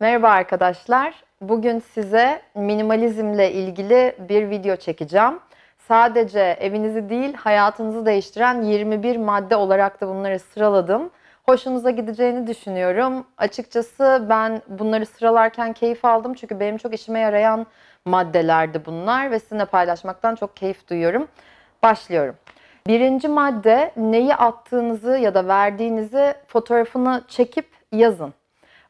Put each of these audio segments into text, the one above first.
Merhaba arkadaşlar. Bugün size minimalizmle ilgili bir video çekeceğim. Sadece evinizi değil hayatınızı değiştiren 21 madde olarak da bunları sıraladım. Hoşunuza gideceğini düşünüyorum. Açıkçası ben bunları sıralarken keyif aldım çünkü benim çok işime yarayan maddelerdi bunlar ve sizinle paylaşmaktan çok keyif duyuyorum. Başlıyorum. Birinci madde neyi attığınızı ya da verdiğinizi fotoğrafını çekip yazın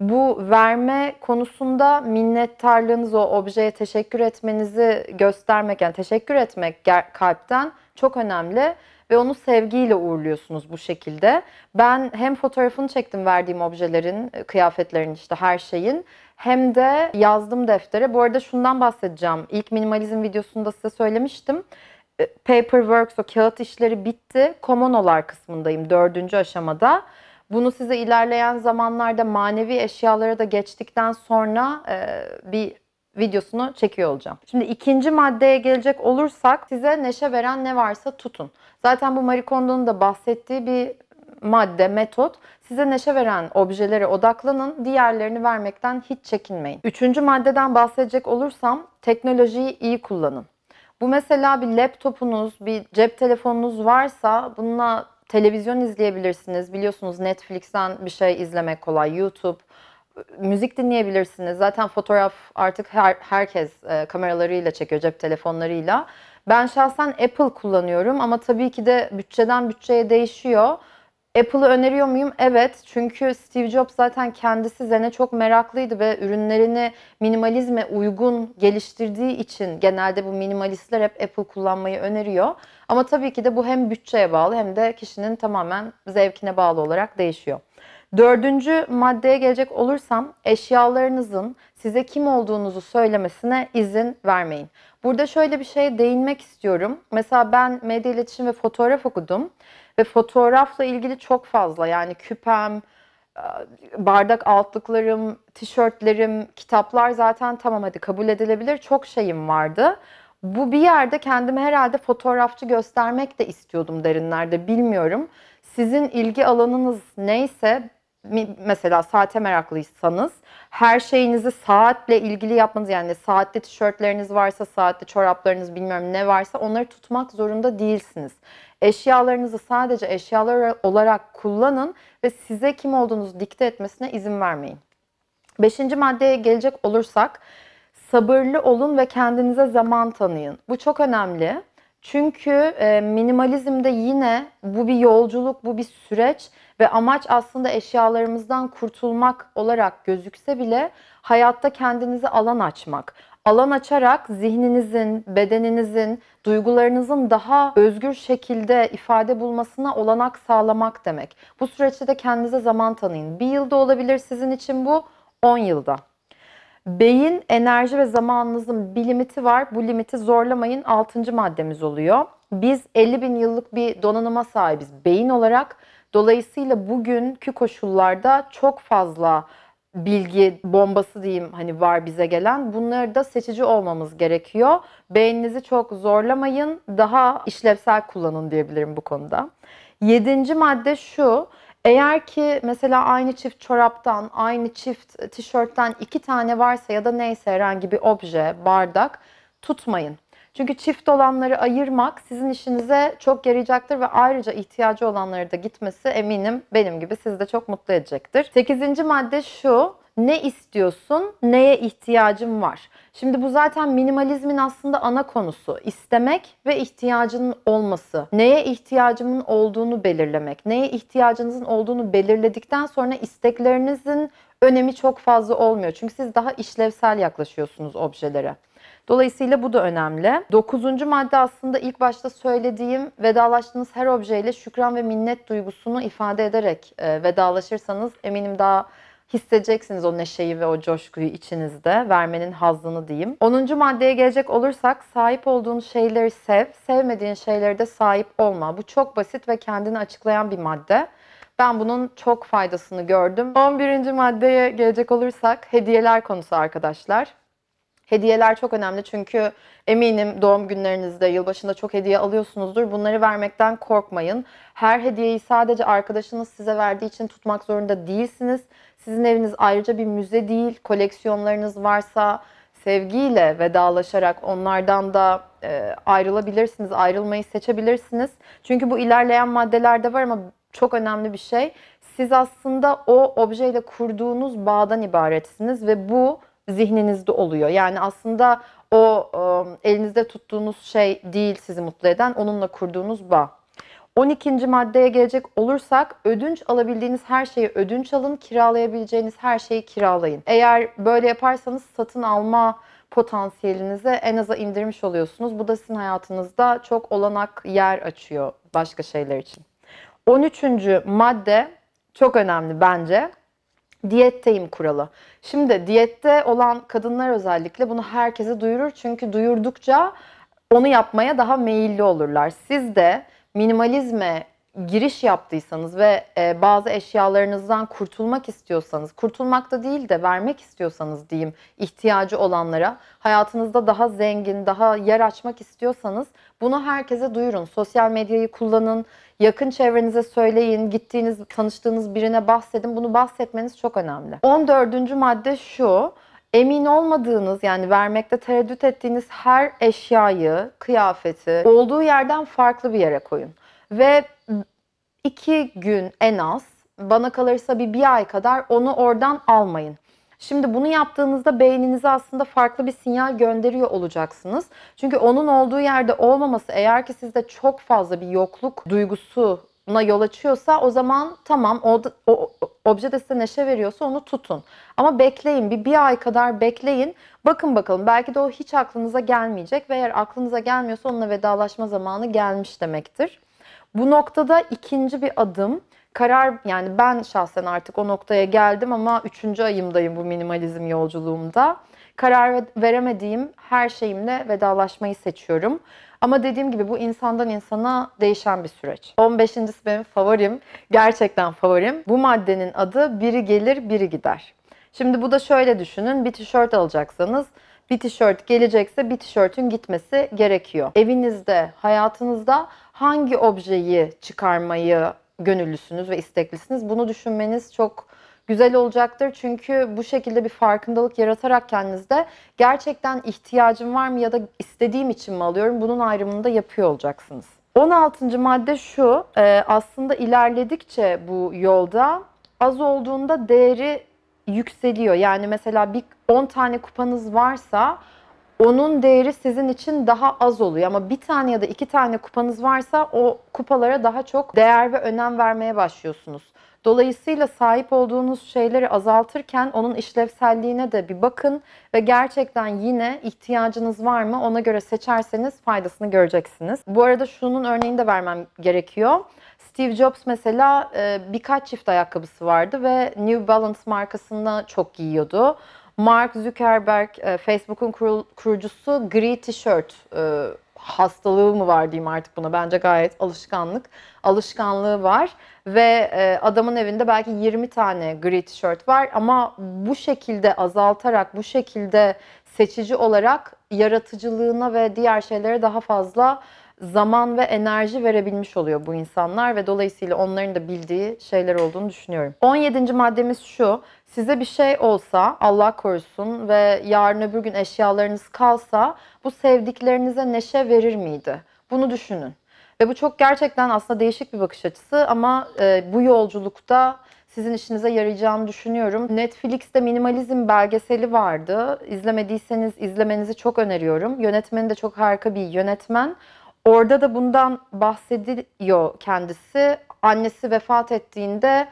bu verme konusunda minnettarlığınız o objeye teşekkür etmenizi göstermek yani teşekkür etmek kalpten çok önemli ve onu sevgiyle uğurluyorsunuz bu şekilde. Ben hem fotoğrafını çektim verdiğim objelerin, e, kıyafetlerin işte her şeyin hem de yazdım deftere. Bu arada şundan bahsedeceğim. İlk minimalizm videosunda size söylemiştim. E, paperworks o kağıt işleri bitti. Komonolar kısmındayım dördüncü aşamada. Bunu size ilerleyen zamanlarda manevi eşyalara da geçtikten sonra e, bir videosunu çekiyor olacağım. Şimdi ikinci maddeye gelecek olursak size neşe veren ne varsa tutun. Zaten bu Marie Kondo'nun da bahsettiği bir madde, metot size neşe veren objelere odaklanın, diğerlerini vermekten hiç çekinmeyin. Üçüncü maddeden bahsedecek olursam teknolojiyi iyi kullanın. Bu mesela bir laptopunuz, bir cep telefonunuz varsa bununla televizyon izleyebilirsiniz. Biliyorsunuz Netflix'ten bir şey izlemek kolay. YouTube, müzik dinleyebilirsiniz. Zaten fotoğraf artık her, herkes e, kameralarıyla çekiyor, cep telefonlarıyla. Ben şahsen Apple kullanıyorum ama tabii ki de bütçeden bütçeye değişiyor. Apple'ı öneriyor muyum? Evet. Çünkü Steve Jobs zaten kendisi zene çok meraklıydı ve ürünlerini minimalizme uygun geliştirdiği için genelde bu minimalistler hep Apple kullanmayı öneriyor. Ama tabii ki de bu hem bütçeye bağlı hem de kişinin tamamen zevkine bağlı olarak değişiyor. Dördüncü maddeye gelecek olursam eşyalarınızın size kim olduğunuzu söylemesine izin vermeyin. Burada şöyle bir şeye değinmek istiyorum. Mesela ben medya iletişim ve fotoğraf okudum ve fotoğrafla ilgili çok fazla yani küpem, e, bardak altlıklarım, tişörtlerim, kitaplar zaten tamam hadi kabul edilebilir çok şeyim vardı. Bu bir yerde kendimi herhalde fotoğrafçı göstermek de istiyordum derinlerde bilmiyorum. Sizin ilgi alanınız neyse mesela saate meraklıysanız her şeyinizi saatle ilgili yapmanız yani saatte tişörtleriniz varsa, saatte çoraplarınız bilmiyorum ne varsa onları tutmak zorunda değilsiniz. Eşyalarınızı sadece eşyalar olarak kullanın ve size kim olduğunuzu dikte etmesine izin vermeyin. Beşinci maddeye gelecek olursak sabırlı olun ve kendinize zaman tanıyın. Bu çok önemli. Çünkü e, minimalizmde yine bu bir yolculuk, bu bir süreç ve amaç aslında eşyalarımızdan kurtulmak olarak gözükse bile hayatta kendinizi alan açmak. Alan açarak zihninizin, bedeninizin, duygularınızın daha özgür şekilde ifade bulmasına olanak sağlamak demek. Bu süreçte de kendinize zaman tanıyın. Bir yılda olabilir sizin için bu, 10 yılda. Beyin enerji ve zamanınızın bir limiti var. Bu limiti zorlamayın. Altıncı maddemiz oluyor. Biz 50 bin yıllık bir donanıma sahibiz beyin olarak. Dolayısıyla bugünkü koşullarda çok fazla bilgi bombası diyeyim hani var bize gelen. Bunları da seçici olmamız gerekiyor. Beyninizi çok zorlamayın. Daha işlevsel kullanın diyebilirim bu konuda. Yedinci madde şu. Eğer ki mesela aynı çift çoraptan, aynı çift tişörtten iki tane varsa ya da neyse herhangi bir obje, bardak tutmayın. Çünkü çift olanları ayırmak sizin işinize çok yarayacaktır ve ayrıca ihtiyacı olanları da gitmesi eminim benim gibi sizi de çok mutlu edecektir. Sekizinci madde şu. Ne istiyorsun? Neye ihtiyacın var? Şimdi bu zaten minimalizmin aslında ana konusu. İstemek ve ihtiyacının olması. Neye ihtiyacımın olduğunu belirlemek. Neye ihtiyacınızın olduğunu belirledikten sonra isteklerinizin önemi çok fazla olmuyor. Çünkü siz daha işlevsel yaklaşıyorsunuz objelere. Dolayısıyla bu da önemli. Dokuzuncu madde aslında ilk başta söylediğim vedalaştığınız her objeyle şükran ve minnet duygusunu ifade ederek e, vedalaşırsanız eminim daha hissedeceksiniz o neşeyi ve o coşkuyu içinizde. Vermenin hazzını diyeyim. 10. maddeye gelecek olursak sahip olduğun şeyleri sev, sevmediğin şeyleri de sahip olma. Bu çok basit ve kendini açıklayan bir madde. Ben bunun çok faydasını gördüm. 11. maddeye gelecek olursak hediyeler konusu arkadaşlar. Hediyeler çok önemli çünkü eminim doğum günlerinizde, yılbaşında çok hediye alıyorsunuzdur. Bunları vermekten korkmayın. Her hediyeyi sadece arkadaşınız size verdiği için tutmak zorunda değilsiniz. Sizin eviniz ayrıca bir müze değil. Koleksiyonlarınız varsa sevgiyle vedalaşarak onlardan da e, ayrılabilirsiniz, ayrılmayı seçebilirsiniz. Çünkü bu ilerleyen maddelerde var ama çok önemli bir şey. Siz aslında o objeyle kurduğunuz bağdan ibaretsiniz ve bu zihninizde oluyor. Yani aslında o e, elinizde tuttuğunuz şey değil sizi mutlu eden, onunla kurduğunuz bağ. 12. maddeye gelecek olursak ödünç alabildiğiniz her şeyi ödünç alın, kiralayabileceğiniz her şeyi kiralayın. Eğer böyle yaparsanız satın alma potansiyelinizi en aza indirmiş oluyorsunuz. Bu da sizin hayatınızda çok olanak yer açıyor başka şeyler için. 13. madde çok önemli bence diyetteyim kuralı. Şimdi diyette olan kadınlar özellikle bunu herkese duyurur. Çünkü duyurdukça onu yapmaya daha meyilli olurlar. Siz de minimalizme giriş yaptıysanız ve e, bazı eşyalarınızdan kurtulmak istiyorsanız, kurtulmak da değil de vermek istiyorsanız diyeyim ihtiyacı olanlara, hayatınızda daha zengin, daha yer açmak istiyorsanız bunu herkese duyurun. Sosyal medyayı kullanın, Yakın çevrenize söyleyin, gittiğiniz, tanıştığınız birine bahsedin. Bunu bahsetmeniz çok önemli. 14. madde şu emin olmadığınız yani vermekte tereddüt ettiğiniz her eşyayı, kıyafeti olduğu yerden farklı bir yere koyun. Ve iki gün en az bana kalırsa bir, bir ay kadar onu oradan almayın. Şimdi bunu yaptığınızda beyninize aslında farklı bir sinyal gönderiyor olacaksınız. Çünkü onun olduğu yerde olmaması eğer ki sizde çok fazla bir yokluk duygusu buna yol açıyorsa o zaman tamam o, o, obje de size neşe veriyorsa onu tutun. Ama bekleyin bir, bir ay kadar bekleyin. Bakın bakalım belki de o hiç aklınıza gelmeyecek ve eğer aklınıza gelmiyorsa onunla vedalaşma zamanı gelmiş demektir. Bu noktada ikinci bir adım karar yani ben şahsen artık o noktaya geldim ama üçüncü ayımdayım bu minimalizm yolculuğumda. Karar veremediğim her şeyimle vedalaşmayı seçiyorum. Ama dediğim gibi bu insandan insana değişen bir süreç. 15. benim favorim, gerçekten favorim. Bu maddenin adı biri gelir biri gider. Şimdi bu da şöyle düşünün bir tişört alacaksanız bir tişört gelecekse bir tişörtün gitmesi gerekiyor. Evinizde, hayatınızda hangi objeyi çıkarmayı gönüllüsünüz ve isteklisiniz. Bunu düşünmeniz çok güzel olacaktır. Çünkü bu şekilde bir farkındalık yaratarak kendinizde gerçekten ihtiyacım var mı ya da istediğim için mi alıyorum bunun ayrımını da yapıyor olacaksınız. 16. madde şu, e, aslında ilerledikçe bu yolda az olduğunda değeri yükseliyor. Yani mesela bir 10 tane kupanız varsa onun değeri sizin için daha az oluyor. Ama bir tane ya da iki tane kupanız varsa o kupalara daha çok değer ve önem vermeye başlıyorsunuz. Dolayısıyla sahip olduğunuz şeyleri azaltırken onun işlevselliğine de bir bakın ve gerçekten yine ihtiyacınız var mı ona göre seçerseniz faydasını göreceksiniz. Bu arada şunun örneğini de vermem gerekiyor. Steve Jobs mesela e, birkaç çift ayakkabısı vardı ve New Balance markasında çok giyiyordu. Mark Zuckerberg, e, Facebook'un kurul, kurucusu gri tişört e, hastalığı mı var diyeyim artık buna. Bence gayet alışkanlık. Alışkanlığı var ve e, adamın evinde belki 20 tane gri tişört var ama bu şekilde azaltarak, bu şekilde seçici olarak yaratıcılığına ve diğer şeylere daha fazla zaman ve enerji verebilmiş oluyor bu insanlar ve dolayısıyla onların da bildiği şeyler olduğunu düşünüyorum. 17. maddemiz şu. Size bir şey olsa Allah korusun ve yarın öbür gün eşyalarınız kalsa bu sevdiklerinize neşe verir miydi? Bunu düşünün. Ve bu çok gerçekten aslında değişik bir bakış açısı ama e, bu yolculukta sizin işinize yarayacağını düşünüyorum. Netflix'te minimalizm belgeseli vardı. İzlemediyseniz izlemenizi çok öneriyorum. Yönetmeni de çok harika bir yönetmen. Orada da bundan bahsediliyor kendisi. Annesi vefat ettiğinde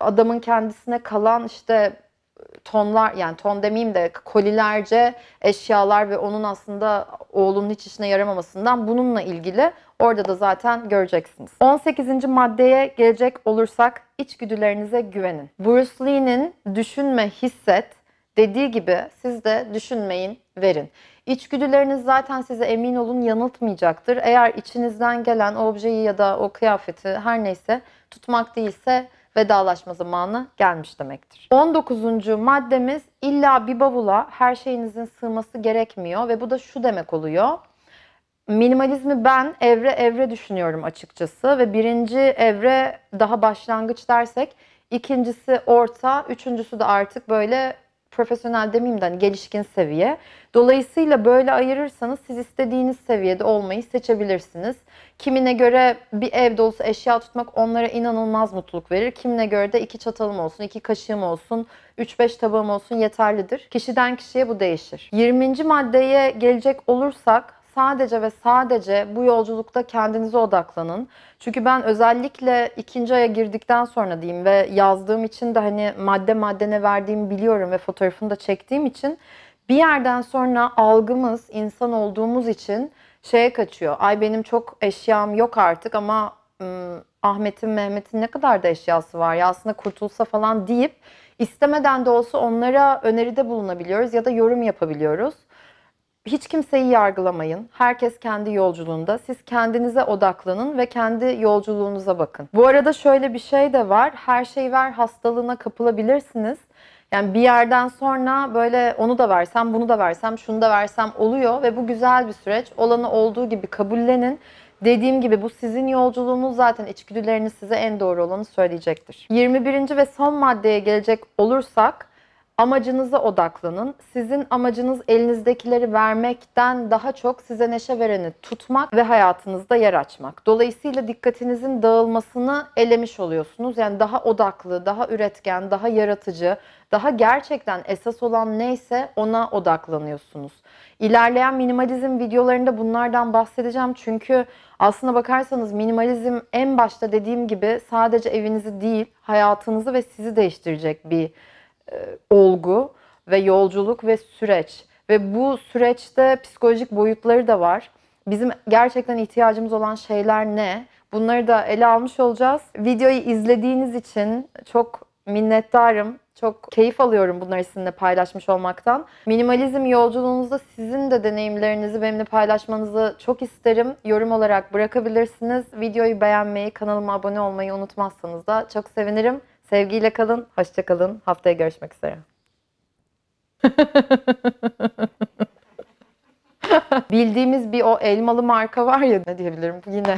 adamın kendisine kalan işte e, tonlar yani ton demeyeyim de kolilerce eşyalar ve onun aslında oğlunun hiç işine yaramamasından bununla ilgili orada da zaten göreceksiniz. 18. maddeye gelecek olursak içgüdülerinize güvenin. Bruce Lee'nin düşünme hisset dediği gibi siz de düşünmeyin verin. İçgüdüleriniz zaten size emin olun yanıltmayacaktır. Eğer içinizden gelen objeyi ya da o kıyafeti her neyse tutmak değilse vedalaşma zamanı gelmiş demektir. 19. maddemiz illa bir bavula her şeyinizin sığması gerekmiyor ve bu da şu demek oluyor. Minimalizmi ben evre evre düşünüyorum açıkçası ve birinci evre daha başlangıç dersek ikincisi orta, üçüncüsü de artık böyle profesyonel demeyeyim de hani gelişkin seviye. Dolayısıyla böyle ayırırsanız siz istediğiniz seviyede olmayı seçebilirsiniz. Kimine göre bir ev dolusu eşya tutmak onlara inanılmaz mutluluk verir. Kimine göre de iki çatalım olsun, iki kaşığım olsun, 3-5 tabağım olsun yeterlidir. Kişiden kişiye bu değişir. 20. maddeye gelecek olursak sadece ve sadece bu yolculukta kendinize odaklanın. Çünkü ben özellikle ikinci aya girdikten sonra diyeyim ve yazdığım için de hani madde maddene verdiğimi biliyorum ve fotoğrafını da çektiğim için bir yerden sonra algımız insan olduğumuz için şeye kaçıyor. Ay benim çok eşyam yok artık ama ım, Ahmet'in Mehmet'in ne kadar da eşyası var ya aslında kurtulsa falan deyip istemeden de olsa onlara öneride bulunabiliyoruz ya da yorum yapabiliyoruz hiç kimseyi yargılamayın. Herkes kendi yolculuğunda. Siz kendinize odaklanın ve kendi yolculuğunuza bakın. Bu arada şöyle bir şey de var. Her şey ver hastalığına kapılabilirsiniz. Yani bir yerden sonra böyle onu da versem, bunu da versem, şunu da versem oluyor ve bu güzel bir süreç. Olanı olduğu gibi kabullenin. Dediğim gibi bu sizin yolculuğunuz zaten içgüdüleriniz size en doğru olanı söyleyecektir. 21. ve son maddeye gelecek olursak amacınıza odaklanın. Sizin amacınız elinizdekileri vermekten daha çok size neşe vereni tutmak ve hayatınızda yer açmak. Dolayısıyla dikkatinizin dağılmasını elemiş oluyorsunuz. Yani daha odaklı, daha üretken, daha yaratıcı, daha gerçekten esas olan neyse ona odaklanıyorsunuz. İlerleyen minimalizm videolarında bunlardan bahsedeceğim çünkü aslına bakarsanız minimalizm en başta dediğim gibi sadece evinizi değil hayatınızı ve sizi değiştirecek bir e, olgu ve yolculuk ve süreç. Ve bu süreçte psikolojik boyutları da var. Bizim gerçekten ihtiyacımız olan şeyler ne? Bunları da ele almış olacağız. Videoyu izlediğiniz için çok minnettarım. Çok keyif alıyorum bunları sizinle paylaşmış olmaktan. Minimalizm yolculuğunuzda sizin de deneyimlerinizi benimle paylaşmanızı çok isterim. Yorum olarak bırakabilirsiniz. Videoyu beğenmeyi, kanalıma abone olmayı unutmazsanız da çok sevinirim. Sevgiyle kalın, hoşça kalın. Haftaya görüşmek üzere. Bildiğimiz bir o elmalı marka var ya ne diyebilirim yine.